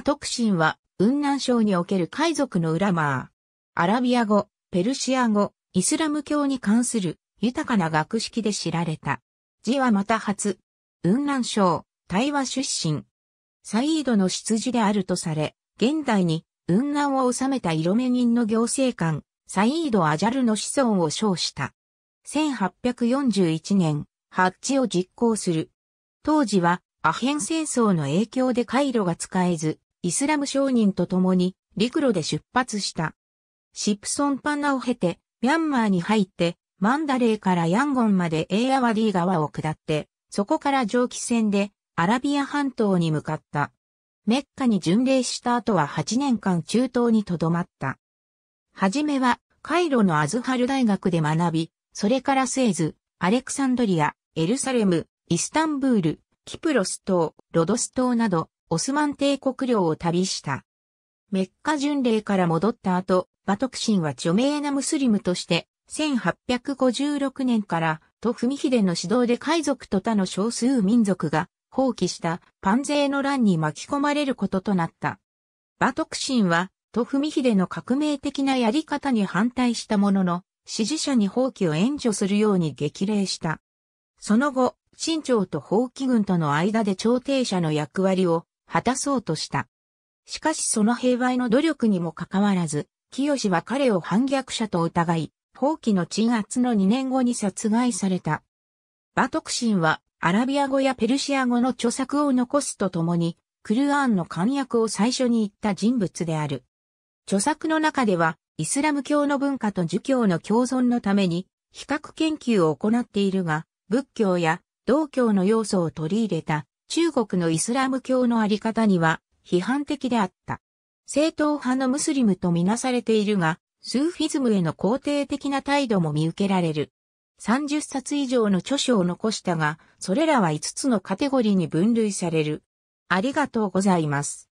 トクシンは、雲南省における海賊の裏マー。アラビア語、ペルシア語、イスラム教に関する豊かな学識で知られた。字はまた初。雲南省、台湾出身。サイードの出自であるとされ、現代に雲南を治めた色目人の行政官、サイード・アジャルの子孫を称した。1841年、発地を実行する。当時はアヘン戦争の影響で回路が使えず、イスラム商人と共に陸路で出発した。シプソンパナを経て、ミャンマーに入って、マンダレーからヤンゴンまでエーアワディ川を下って、そこから蒸気船でアラビア半島に向かった。メッカに巡礼した後は8年間中東に留まった。はじめはカイロのアズハル大学で学び、それからセイズ、アレクサンドリア、エルサレム、イスタンブール、キプロス島、ロドス島などオスマン帝国領を旅した。メッカ巡礼から戻った後、バトクシンは著名なムスリムとして、1856年から、とヒデの指導で海賊と他の少数民族が、放棄したパン税の乱に巻き込まれることとなった。バトクシンは、とヒデの革命的なやり方に反対したものの、支持者に放棄を援助するように激励した。その後、清朝と放棄軍との間で調停者の役割を果たそうとした。しかしその平和への努力にもかかわらず、清は彼を反逆者と疑い、放棄の鎮圧の2年後に殺害された。バトクシンはアラビア語やペルシア語の著作を残すとともに、クルアーンの簡約を最初に言った人物である。著作の中では、イスラム教の文化と儒教の共存のために、比較研究を行っているが、仏教や道教の要素を取り入れた中国のイスラム教のあり方には批判的であった。正統派のムスリムとみなされているが、スーフィズムへの肯定的な態度も見受けられる。30冊以上の著書を残したが、それらは5つのカテゴリーに分類される。ありがとうございます。